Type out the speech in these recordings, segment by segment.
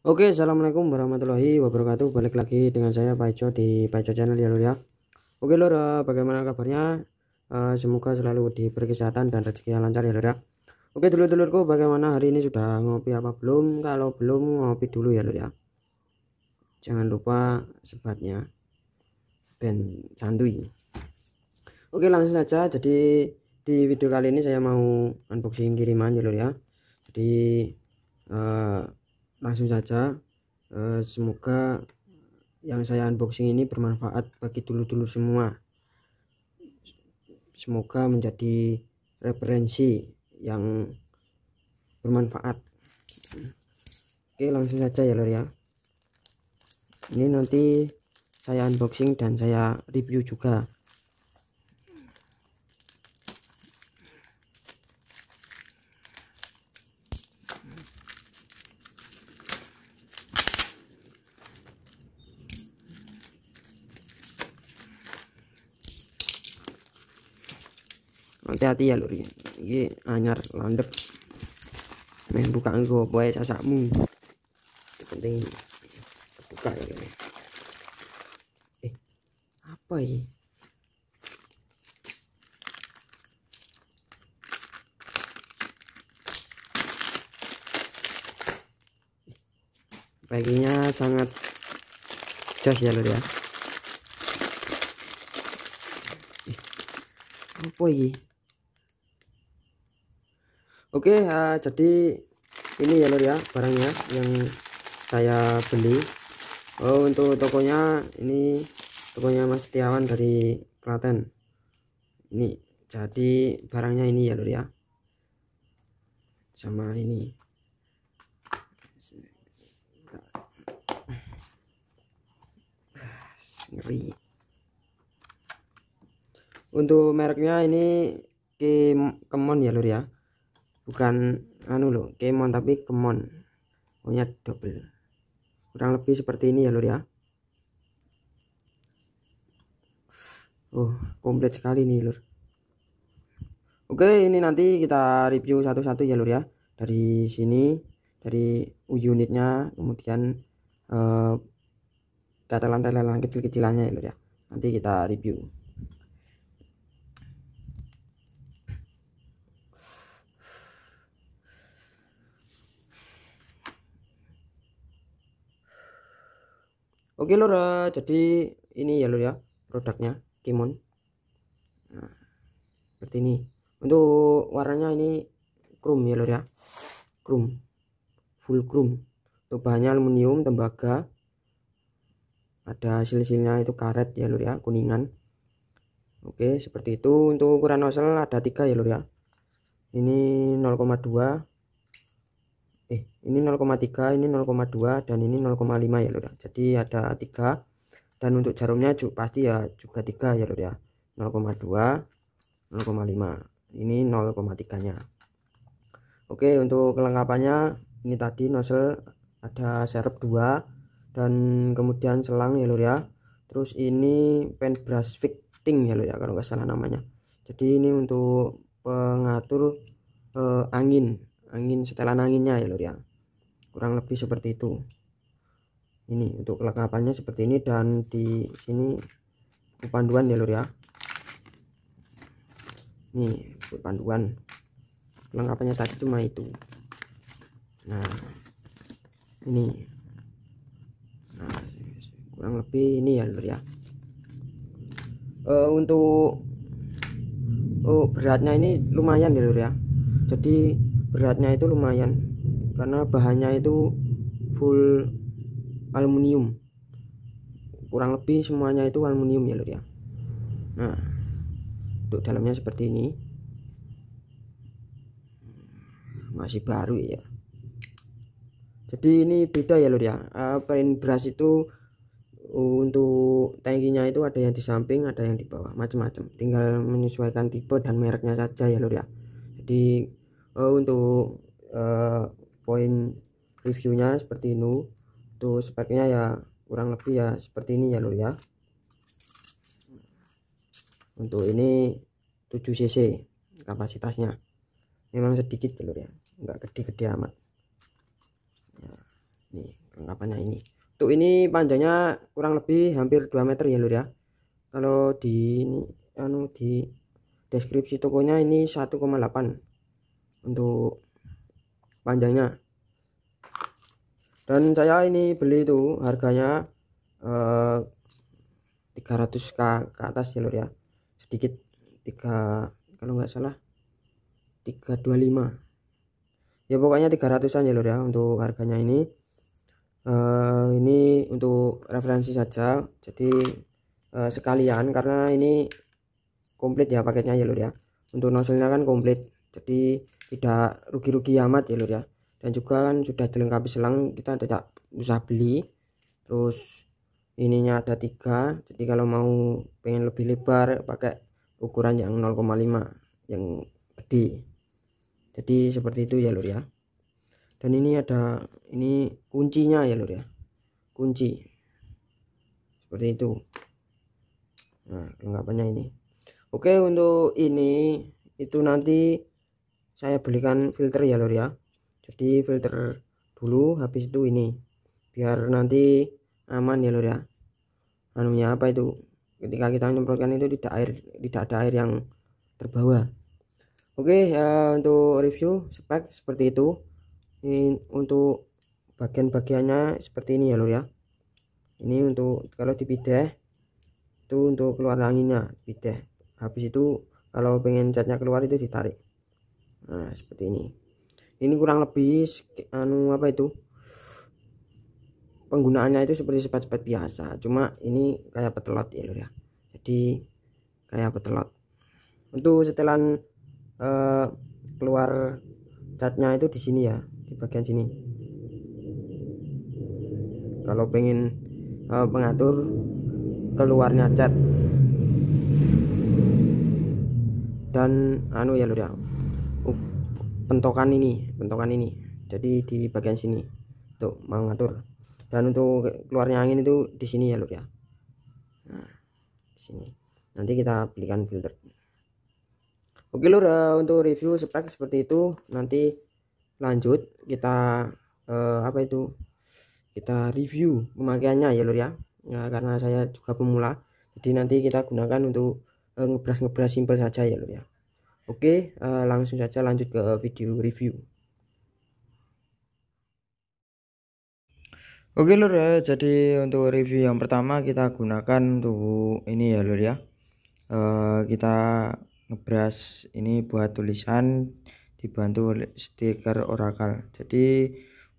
Oke, assalamualaikum warahmatullahi wabarakatuh. Balik lagi dengan saya Pak Paijo di Pak Paijo Channel ya lur ya. Oke lur, eh, bagaimana kabarnya? Eh, semoga selalu diberi kesehatan dan rezeki yang lancar ya lur ya. Oke dulu dulurku bagaimana hari ini sudah ngopi apa belum? Kalau belum ngopi dulu ya lur ya. Jangan lupa sebatnya dan santuy. Oke langsung saja. Jadi di video kali ini saya mau unboxing kiriman ya lur ya. Jadi uh, langsung saja eh, semoga yang saya unboxing ini bermanfaat bagi dulu-dulu semua semoga menjadi referensi yang bermanfaat oke langsung saja ya lor ya ini nanti saya unboxing dan saya review juga hati-hati ya lur ini anyar landep main buka anggo boy sasakmu penting buka ya ini eh apa ini paginya eh, sangat jas ya lur ya eh, apa ini oke uh, jadi ini ya lor ya barangnya yang saya beli oh, untuk tokonya ini tokonya Mas Tiawan dari Klaten ini jadi barangnya ini ya lor ya sama ini ngeri untuk mereknya ini Kemon ya lur ya bukan anu loh kemon tapi kemon punya double kurang lebih seperti ini ya lur ya oh komplit sekali nih lur oke ini nanti kita review satu-satu ya lur ya dari sini dari unitnya kemudian eh, tetelan-tetelan kecil-kecilannya ya lur ya nanti kita review Oke lor, uh, eh, jadi ini ya lor ya produknya Kimon. Nah, seperti ini. Untuk warnanya ini krum ya lor ya. krum, Full krum. Untuk bahannya aluminium, tembaga. Ada hasil itu karet ya lor ya, kuningan. Oke, seperti itu. Untuk ukuran nozzle ada tiga ya lor ya. Ini 0,2, eh ini 0,3 ini 0,2 dan ini 0,5 ya lur ya. jadi ada tiga dan untuk jarumnya juga, pasti ya juga tiga ya lur ya 0,2 0,5 ini 0,3 nya oke untuk kelengkapannya ini tadi nozzle ada serep 2 dan kemudian selang ya lur ya terus ini pen brush fitting ya lur ya kalau nggak salah namanya jadi ini untuk pengatur eh, angin angin setelan anginnya ya lur ya kurang lebih seperti itu ini untuk kelengkapannya seperti ini dan di sini buku panduan ya lur ya ini buku panduan kelengkapannya tadi cuma itu nah ini nah kurang lebih ini ya lur ya uh, untuk oh, beratnya ini lumayan ya lur ya jadi beratnya itu lumayan karena bahannya itu full aluminium kurang lebih semuanya itu aluminium ya lur ya nah untuk dalamnya seperti ini masih baru ya jadi ini beda ya lur ya eh, print brush itu uh, untuk tangkinya itu ada yang di samping ada yang di bawah macam-macam tinggal menyesuaikan tipe dan mereknya saja ya lur ya jadi uh, untuk uh, poin reviewnya seperti ini tuh speknya ya kurang lebih ya seperti ini ya lur ya untuk ini 7 cc kapasitasnya memang sedikit ya lur ya enggak gede-gede amat ya, nih kelengkapannya ini untuk ini panjangnya kurang lebih hampir 2 meter ya lur ya kalau di ini anu di deskripsi tokonya ini 1,8 untuk panjangnya dan saya ini beli itu harganya eh, 300k ke atas ya lor ya sedikit 3 kalau nggak salah 325 ya pokoknya 300an ya lor ya untuk harganya ini eh, ini untuk referensi saja jadi eh, sekalian karena ini komplit ya paketnya ya lor ya untuk nozzle-nya kan komplit jadi tidak rugi-rugi amat ya lur ya dan juga kan sudah dilengkapi selang kita tidak usah beli terus ininya ada tiga jadi kalau mau pengen lebih lebar pakai ukuran yang 0,5 yang gede jadi seperti itu ya lur ya dan ini ada ini kuncinya ya lur ya kunci seperti itu nah kelengkapannya ini oke untuk ini itu nanti saya belikan filter ya lor ya jadi filter dulu habis itu ini biar nanti aman ya lor ya anunya apa itu ketika kita menyemprotkan itu tidak air tidak ada air yang terbawa oke ya untuk review spek seperti itu ini untuk bagian-bagiannya seperti ini ya lor ya ini untuk kalau di bidet itu untuk keluar anginnya bidet habis itu kalau pengen catnya keluar itu ditarik nah seperti ini ini kurang lebih anu apa itu penggunaannya itu seperti sepat-sepat biasa cuma ini kayak petelot ya lur ya jadi kayak petelot untuk setelan eh, keluar catnya itu di sini ya di bagian sini kalau pengen eh, pengatur keluarnya cat dan anu ya lur ya uh, pentokan ini pentokan ini jadi di bagian sini untuk mengatur dan untuk keluarnya angin itu di sini ya loh ya nah sini nanti kita belikan filter oke lur uh, untuk review spek seperti itu nanti lanjut kita uh, apa itu kita review pemakaiannya ya lur ya nah, karena saya juga pemula jadi nanti kita gunakan untuk eh, ngebras-ngebras simpel saja ya lur ya Oke, uh, langsung saja lanjut ke video review. Oke lur ya, jadi untuk review yang pertama kita gunakan tuh ini ya lur ya. Uh, kita ngebras ini buat tulisan dibantu oleh stiker oracle. Jadi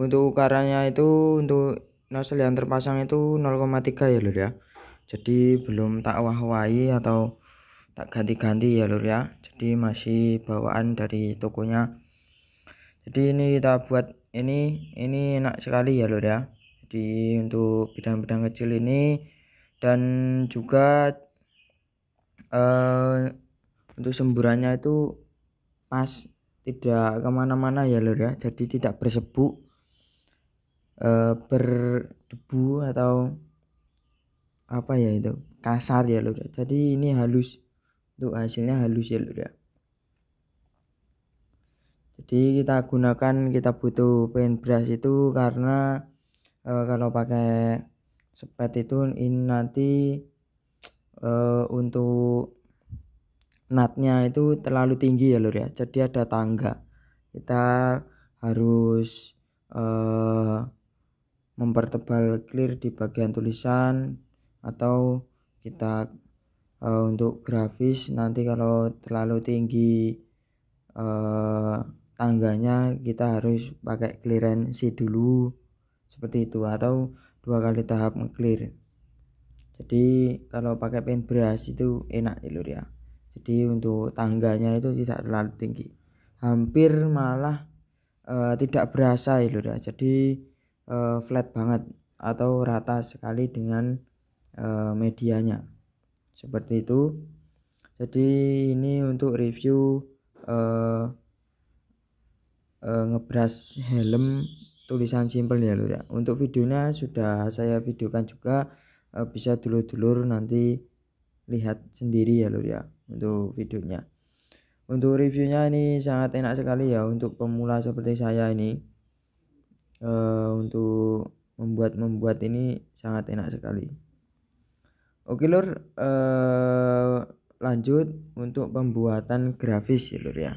untuk ukurannya itu untuk nozzle yang terpasang itu 0,3 ya lur ya. Jadi belum tak wah atau tak ganti-ganti ya lur ya jadi masih bawaan dari tokonya jadi ini kita buat ini ini enak sekali ya lur ya jadi untuk bidang-bidang kecil ini dan juga eh, untuk semburannya itu pas tidak kemana-mana ya lur ya jadi tidak bersebu uh, eh, berdebu atau apa ya itu kasar ya lur jadi ini halus untuk hasilnya halus ya lur ya jadi kita gunakan kita butuh paintbrush itu karena e, kalau pakai sepet itu ini nanti e, untuk natnya itu terlalu tinggi ya lur ya jadi ada tangga kita harus e, mempertebal clear di bagian tulisan atau kita uh, untuk grafis nanti kalau terlalu tinggi uh, tangganya kita harus pakai clearance dulu seperti itu atau dua kali tahap clear jadi kalau pakai paintbrush itu enak ya lur ya jadi untuk tangganya itu tidak terlalu tinggi hampir malah uh, tidak berasa ya lur ya jadi uh, flat banget atau rata sekali dengan uh, medianya seperti itu jadi ini untuk review uh, uh, ngebras helm tulisan simple ya lur ya untuk videonya sudah saya videokan juga uh, bisa dulur-dulur nanti lihat sendiri ya lur ya untuk videonya untuk reviewnya ini sangat enak sekali ya untuk pemula seperti saya ini uh, untuk membuat membuat ini sangat enak sekali Oke lur, eh, lanjut untuk pembuatan grafis ya lur ya.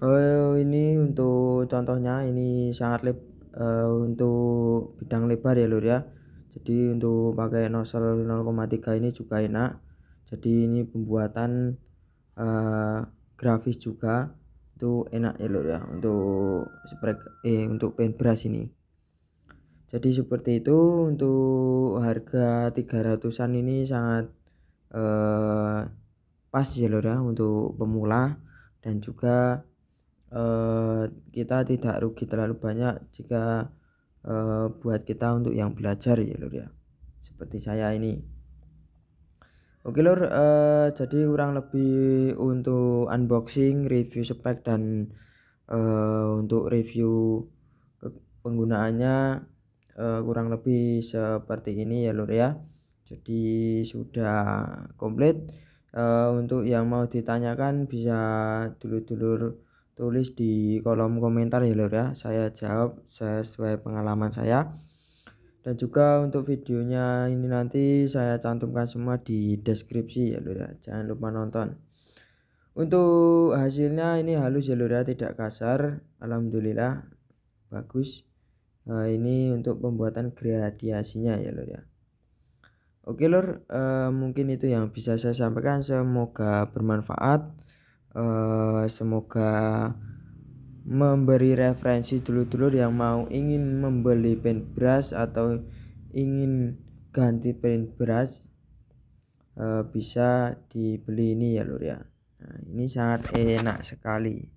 Oh, ini untuk contohnya ini sangat leb, eh, untuk bidang lebar ya lur ya jadi untuk pakai nozzle 0,3 ini juga enak jadi ini pembuatan eh, grafis juga itu enak ya lur ya untuk spray eh untuk paintbrush ini jadi seperti itu untuk harga 300an ini sangat eh, pas ya lor ya untuk pemula dan juga eh, kita tidak rugi terlalu banyak jika eh, buat kita untuk yang belajar ya lor ya seperti saya ini oke lor eh, jadi kurang lebih untuk unboxing review spek dan eh, untuk review penggunaannya uh, kurang lebih seperti ini ya lur ya jadi sudah komplit uh, untuk yang mau ditanyakan bisa dulur-dulur tulis di kolom komentar ya lur ya saya jawab sesuai pengalaman saya dan juga untuk videonya ini nanti saya cantumkan semua di deskripsi ya lur ya jangan lupa nonton untuk hasilnya ini halus ya lur ya tidak kasar alhamdulillah bagus uh, ini untuk pembuatan gradiasinya ya lor ya oke lor uh, eh, mungkin itu yang bisa saya sampaikan semoga bermanfaat uh, semoga memberi referensi dulur-dulur yang mau ingin membeli pen brush atau ingin ganti pen brush uh, bisa dibeli ini ya lor ya nah, ini sangat enak sekali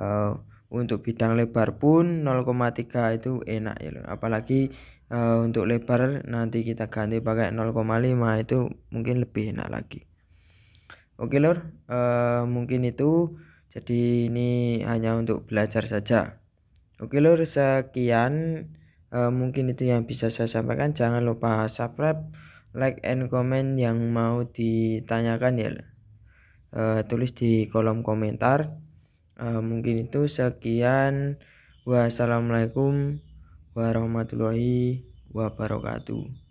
uh, untuk bidang lebar pun 0,3 itu enak ya loh apalagi uh, untuk lebar nanti kita ganti pakai 0,5 itu mungkin lebih enak lagi oke lor uh, eh, mungkin itu jadi ini hanya untuk belajar saja oke lor sekian uh, mungkin itu yang bisa saya sampaikan jangan lupa subscribe like and comment yang mau ditanyakan ya uh, tulis di kolom komentar uh, mungkin itu sekian wassalamualaikum warahmatullahi wabarakatuh